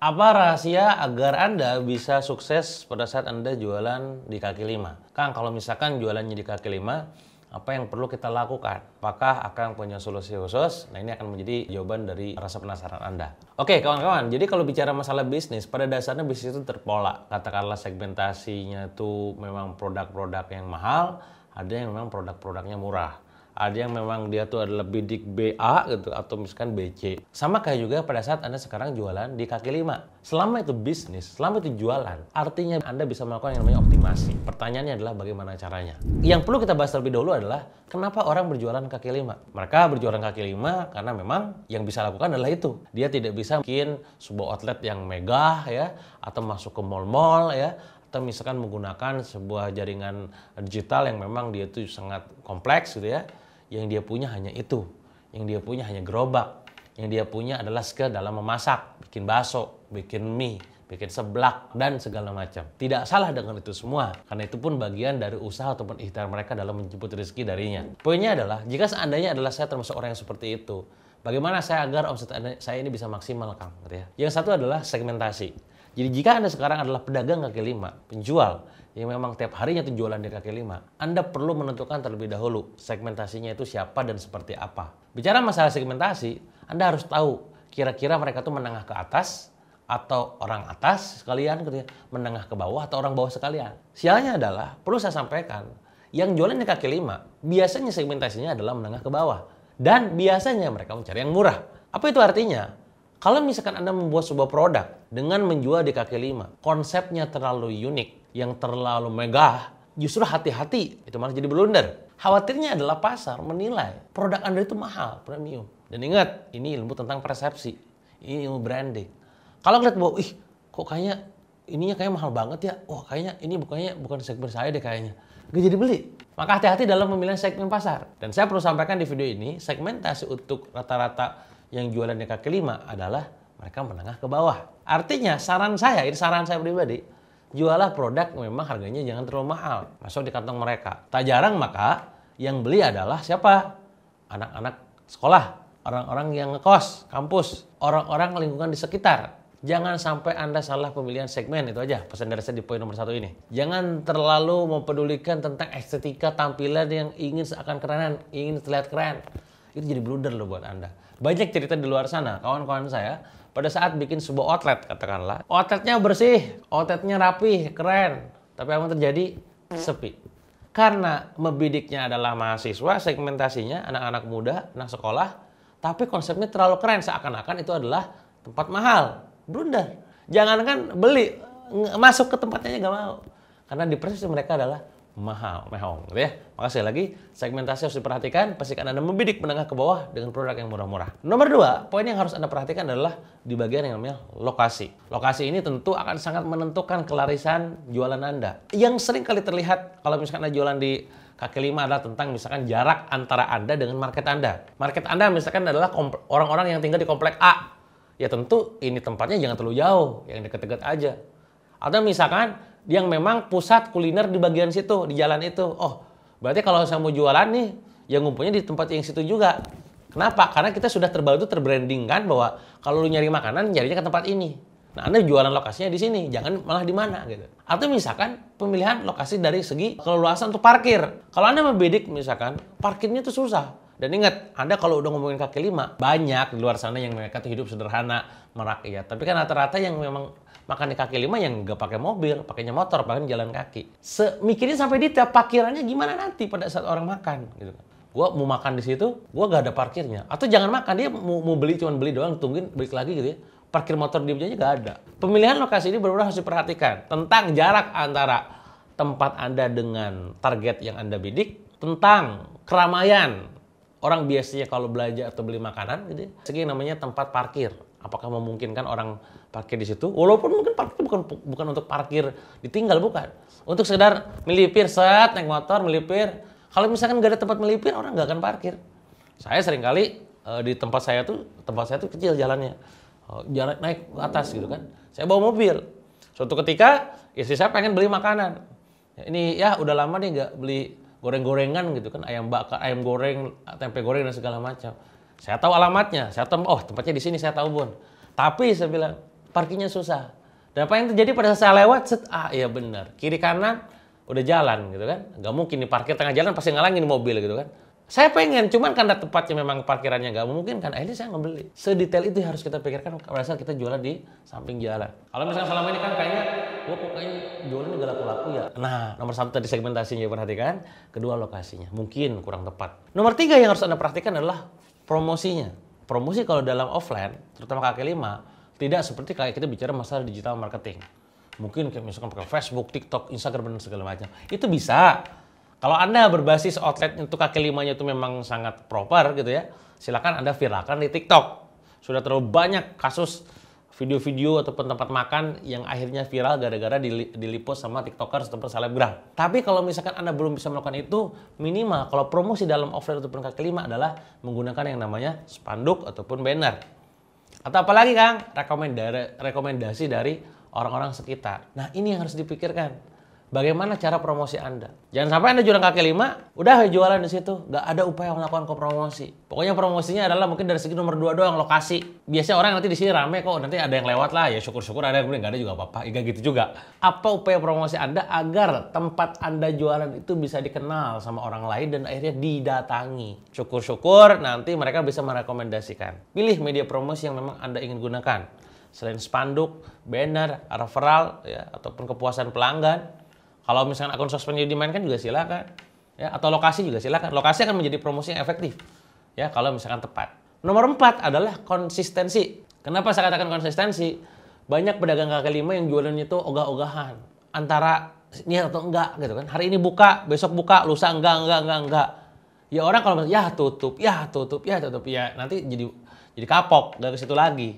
Apa rahasia agar Anda bisa sukses pada saat Anda jualan di kaki lima? Kang, kalau misalkan jualannya di kaki lima, apa yang perlu kita lakukan? Apakah akan punya solusi khusus? Nah ini akan menjadi jawaban dari rasa penasaran Anda. Oke kawan-kawan, jadi kalau bicara masalah bisnis, pada dasarnya bisnis itu terpola. Katakanlah segmentasinya itu memang produk-produk yang mahal, ada yang memang produk-produknya murah ada yang memang dia tuh adalah bidik BA gitu atau misalkan BC. Sama kayak juga pada saat Anda sekarang jualan di kaki lima. Selama itu bisnis, selama itu jualan, artinya Anda bisa melakukan yang namanya optimasi. Pertanyaannya adalah bagaimana caranya? Yang perlu kita bahas terlebih dahulu adalah kenapa orang berjualan kaki lima? Mereka berjualan kaki lima karena memang yang bisa lakukan adalah itu. Dia tidak bisa bikin sebuah outlet yang megah ya atau masuk ke mall-mall ya kita misalkan menggunakan sebuah jaringan digital yang memang dia itu sangat kompleks gitu ya yang dia punya hanya itu yang dia punya hanya gerobak yang dia punya adalah skill dalam memasak bikin bakso bikin mie bikin seblak dan segala macam tidak salah dengan itu semua karena itu pun bagian dari usaha ataupun ikhtiar mereka dalam menjemput rezeki darinya poinnya adalah jika seandainya adalah saya termasuk orang yang seperti itu Bagaimana saya agar omset saya ini bisa maksimal, Kang? Gitu ya. Yang satu adalah segmentasi. Jadi jika Anda sekarang adalah pedagang kaki lima, penjual yang memang tiap harinya itu jualan di kaki lima, Anda perlu menentukan terlebih dahulu segmentasinya itu siapa dan seperti apa. Bicara masalah segmentasi, Anda harus tahu kira-kira mereka itu menengah ke atas atau orang atas sekalian gitu ya, menengah ke bawah atau orang bawah sekalian. Sialnya adalah, perlu saya sampaikan, yang jualan di kaki lima biasanya segmentasinya adalah menengah ke bawah. Dan biasanya mereka mencari yang murah. Apa itu artinya? Kalau misalkan Anda membuat sebuah produk dengan menjual di kaki lima, konsepnya terlalu unik, yang terlalu megah, justru hati-hati, itu malah jadi blunder. Khawatirnya adalah pasar menilai produk Anda itu mahal, premium. Dan ingat, ini ilmu tentang persepsi, ini ilmu branding. Kalau ngeliat bahwa, ih kok kayaknya ininya kayak mahal banget ya, wah kayaknya ini bukannya bukan segmen saya deh kayaknya. Gak jadi beli. Maka hati-hati dalam memilih segmen pasar. Dan saya perlu sampaikan di video ini, segmentasi untuk rata-rata yang jualannya kaki lima adalah mereka menengah ke bawah. Artinya saran saya, ini saran saya pribadi, jualah produk memang harganya jangan terlalu mahal, masuk di kantong mereka. Tak jarang maka yang beli adalah siapa? Anak-anak sekolah, orang-orang yang ngekos, kampus, orang-orang lingkungan di sekitar. Jangan sampai Anda salah pemilihan segmen, itu aja pesan dari saya di poin nomor satu ini. Jangan terlalu mempedulikan tentang estetika tampilan yang ingin seakan kerenan, ingin terlihat keren. Itu jadi blunder loh buat Anda. Banyak cerita di luar sana, kawan-kawan saya pada saat bikin sebuah outlet katakanlah. Outletnya bersih, outletnya rapi, keren. Tapi apa yang terjadi? Sepi. Karena membidiknya adalah mahasiswa, segmentasinya anak-anak muda, anak sekolah, tapi konsepnya terlalu keren seakan-akan itu adalah tempat mahal. Blunder. Jangankan beli, masuk ke tempatnya nggak mau. Karena di mereka adalah mahal, mehong gitu ya. Maka sekali lagi segmentasi harus diperhatikan, pastikan Anda membidik menengah ke bawah dengan produk yang murah-murah. Nomor dua, poin yang harus Anda perhatikan adalah di bagian yang namanya lokasi. Lokasi ini tentu akan sangat menentukan kelarisan jualan Anda. Yang sering kali terlihat kalau misalkan Anda jualan di kaki lima adalah tentang misalkan jarak antara Anda dengan market Anda. Market Anda misalkan adalah orang-orang yang tinggal di komplek A. Ya tentu ini tempatnya jangan terlalu jauh, yang dekat-dekat aja. Atau misalkan yang memang pusat kuliner di bagian situ, di jalan itu. Oh, berarti kalau saya mau jualan nih, yang ngumpulnya di tempat yang situ juga. Kenapa? Karena kita sudah terbantu terbranding kan bahwa kalau lu nyari makanan, nyarinya ke tempat ini. Nah, Anda jualan lokasinya di sini, jangan malah di mana gitu. Atau misalkan pemilihan lokasi dari segi keleluasan untuk parkir. Kalau Anda membedik misalkan, parkirnya itu susah. Dan ingat, Anda kalau udah ngomongin kaki lima, banyak di luar sana yang mereka tuh hidup sederhana, merakyat. Tapi kan rata-rata yang memang makan di kaki lima yang nggak pakai mobil, pakainya motor, pakai jalan kaki. Se sampai detail parkirannya gimana nanti pada saat orang makan gitu kan. mau makan di situ, gue gak ada parkirnya. Atau jangan makan, dia mau, mau beli cuman beli doang, tungguin balik lagi gitu ya. Parkir motor di aja gak ada. Pemilihan lokasi ini benar-benar harus diperhatikan tentang jarak antara tempat Anda dengan target yang Anda bidik, tentang keramaian orang biasanya kalau belanja atau beli makanan gitu. Ya, segi namanya tempat parkir apakah memungkinkan orang parkir di situ walaupun mungkin parkir bukan bukan untuk parkir ditinggal bukan untuk sekedar melipir saat naik motor melipir kalau misalkan gak ada tempat melipir orang nggak akan parkir saya sering kali e, eh, di tempat saya tuh tempat saya tuh kecil jalannya e, jalan naik ke atas gitu kan saya bawa mobil suatu ketika istri saya pengen beli makanan ya, ini ya udah lama nih nggak beli goreng-gorengan gitu kan ayam bakar ayam goreng tempe goreng dan segala macam saya tahu alamatnya, saya tahu oh tempatnya di sini saya tahu Bun. Tapi saya bilang parkirnya susah. Dan apa yang terjadi pada saat saya lewat, set, ah iya benar, kiri kanan udah jalan gitu kan. Gak mungkin di parkir tengah jalan pasti ngalangin mobil gitu kan. Saya pengen, cuman karena tempatnya memang parkirannya nggak mungkin kan, akhirnya saya ngebeli. Sedetail itu harus kita pikirkan pada saat kita jualan di samping jalan. Kalau misalnya selama ini kan kayaknya, gua kok kayaknya jualan gak laku-laku ya. Nah, nomor satu tadi segmentasinya perhatikan, kedua lokasinya, mungkin kurang tepat. Nomor tiga yang harus Anda perhatikan adalah promosinya. Promosi kalau dalam offline, terutama kaki lima, tidak seperti kayak kita bicara masalah digital marketing. Mungkin kayak misalkan pakai Facebook, TikTok, Instagram, dan segala macam. Itu bisa. Kalau Anda berbasis outlet untuk kaki limanya itu memang sangat proper gitu ya, silakan Anda viralkan di TikTok. Sudah terlalu banyak kasus video-video ataupun tempat makan yang akhirnya viral gara-gara diliput sama tiktokers ataupun selebgram. Tapi kalau misalkan Anda belum bisa melakukan itu, minimal kalau promosi dalam offline ataupun kaki lima adalah menggunakan yang namanya spanduk ataupun banner. Atau apalagi Kang, rekomendasi dari orang-orang sekitar. Nah ini yang harus dipikirkan Bagaimana cara promosi Anda? Jangan sampai Anda jualan kaki lima, udah jualan di situ, nggak ada upaya melakukan promosi. Pokoknya promosinya adalah mungkin dari segi nomor dua doang lokasi. Biasanya orang nanti di sini rame kok, nanti ada yang lewat lah, ya syukur-syukur ada yang beli, nggak ada juga apa-apa, Iya gitu juga. Apa upaya promosi Anda agar tempat Anda jualan itu bisa dikenal sama orang lain dan akhirnya didatangi? Syukur-syukur nanti mereka bisa merekomendasikan. Pilih media promosi yang memang Anda ingin gunakan. Selain spanduk, banner, referral, ya, ataupun kepuasan pelanggan, kalau misalkan akun sosmednya dimainkan juga silakan. Ya, atau lokasi juga silakan. Lokasi akan menjadi promosi yang efektif. Ya, kalau misalkan tepat. Nomor empat adalah konsistensi. Kenapa saya katakan konsistensi? Banyak pedagang kaki lima yang jualannya itu ogah-ogahan. Antara niat atau enggak gitu kan. Hari ini buka, besok buka, lusa enggak, enggak, enggak, enggak. Ya orang kalau ya tutup, ya tutup, ya tutup, ya nanti jadi jadi kapok, dari ke situ lagi.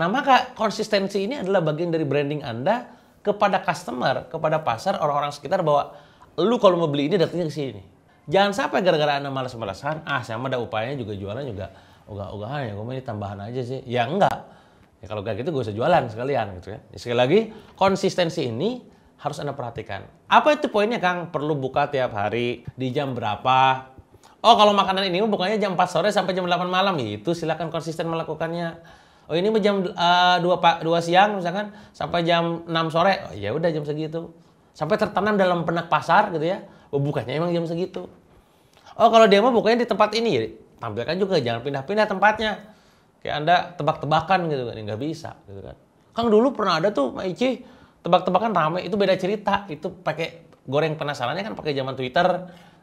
Nah maka konsistensi ini adalah bagian dari branding Anda kepada customer, kepada pasar, orang-orang sekitar bahwa lu kalau mau beli ini datangnya ke sini. Jangan sampai gara-gara Anda malas-malasan, ah sama ada upayanya juga jualan juga uga ogahan ya, gue ini tambahan aja sih. Ya enggak. Ya kalau kayak gitu gue usah jualan sekalian gitu ya. ya. Sekali lagi, konsistensi ini harus Anda perhatikan. Apa itu poinnya Kang? Perlu buka tiap hari, di jam berapa? Oh kalau makanan ini bukanya jam 4 sore sampai jam 8 malam, itu silakan konsisten melakukannya oh ini jam eh, dua pak dua siang misalkan sampai jam 6 sore oh, ya udah jam segitu sampai tertanam dalam penak pasar gitu ya oh, bukannya emang jam segitu oh kalau dia mau bukannya di tempat ini ya tampilkan juga jangan pindah-pindah tempatnya kayak anda tebak-tebakan gitu kan ya nggak bisa gitu kan kang dulu pernah ada tuh Maici tebak-tebakan rame itu beda cerita itu pakai goreng penasarannya kan pakai zaman Twitter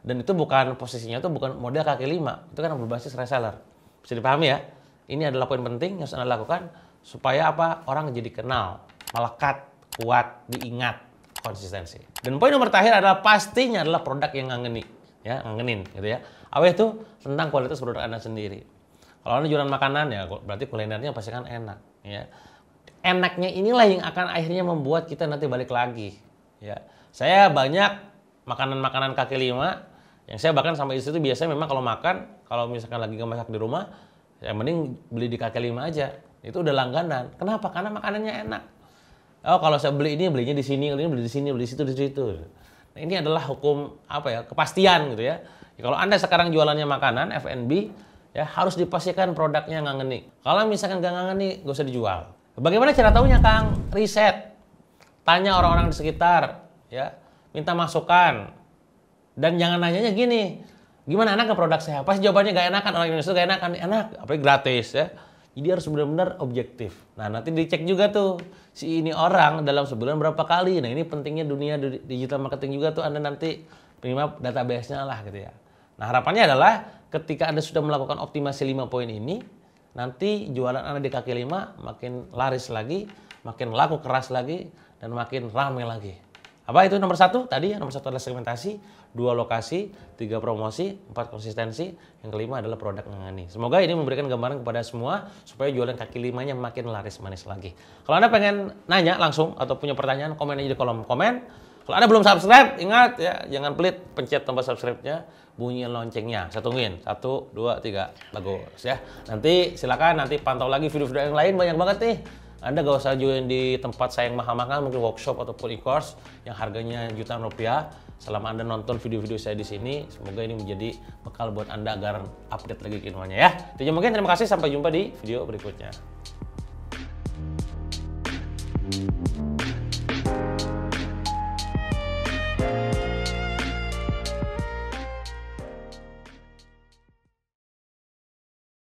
dan itu bukan posisinya tuh bukan model kaki lima itu kan berbasis reseller bisa dipahami ya ini adalah poin penting yang harus Anda lakukan supaya apa? Orang jadi kenal, melekat, kuat, diingat, konsistensi. Dan poin nomor terakhir adalah pastinya adalah produk yang ngangeni, ya, ngangenin gitu ya. Awalnya itu tentang kualitas produk Anda sendiri. Kalau Anda jualan makanan ya berarti kulinernya pasti kan enak, ya. Enaknya inilah yang akan akhirnya membuat kita nanti balik lagi, ya. Saya banyak makanan-makanan kaki lima yang saya bahkan sama istri itu biasanya memang kalau makan kalau misalkan lagi nggak masak di rumah Ya mending beli di kaki lima aja. Itu udah langganan. Kenapa? Karena makanannya enak. Oh kalau saya beli ini belinya di sini, ini beli di sini, beli di situ, di situ. Nah, ini adalah hukum apa ya? Kepastian gitu ya. ya kalau anda sekarang jualannya makanan F&B ya harus dipastikan produknya nggak ngeni. Kalau misalkan nggak ngeni, gak usah dijual. Bagaimana cara tahunya Kang? Riset, tanya orang-orang di sekitar, ya minta masukan. Dan jangan nanyanya gini, gimana enak ke produk saya? Pasti jawabannya gak enakan orang Indonesia gak enakan, enak apalagi gratis ya. Jadi harus benar-benar objektif. Nah nanti dicek juga tuh si ini orang dalam sebulan berapa kali. Nah ini pentingnya dunia digital marketing juga tuh anda nanti terima database-nya lah gitu ya. Nah harapannya adalah ketika anda sudah melakukan optimasi 5 poin ini, nanti jualan anda di kaki lima makin laris lagi, makin laku keras lagi, dan makin ramai lagi. Apa itu nomor satu tadi ya, Nomor satu adalah segmentasi, dua lokasi, tiga promosi, empat konsistensi, yang kelima adalah produk mengani Semoga ini memberikan gambaran kepada semua supaya jualan kaki limanya makin laris manis lagi. Kalau Anda pengen nanya langsung atau punya pertanyaan, komen aja di kolom komen. Kalau Anda belum subscribe, ingat ya, jangan pelit pencet tombol subscribe-nya, bunyi loncengnya. Saya tungguin. Satu, dua, tiga. Bagus ya. Nanti silakan nanti pantau lagi video-video yang lain banyak banget nih. Anda gak usah join di tempat saya yang mahal-mahal, mungkin workshop ataupun e-course yang harganya jutaan rupiah. Selama Anda nonton video-video saya di sini, semoga ini menjadi bekal buat Anda agar update lagi keinginannya ya. Jadi mungkin terima kasih, sampai jumpa di video berikutnya.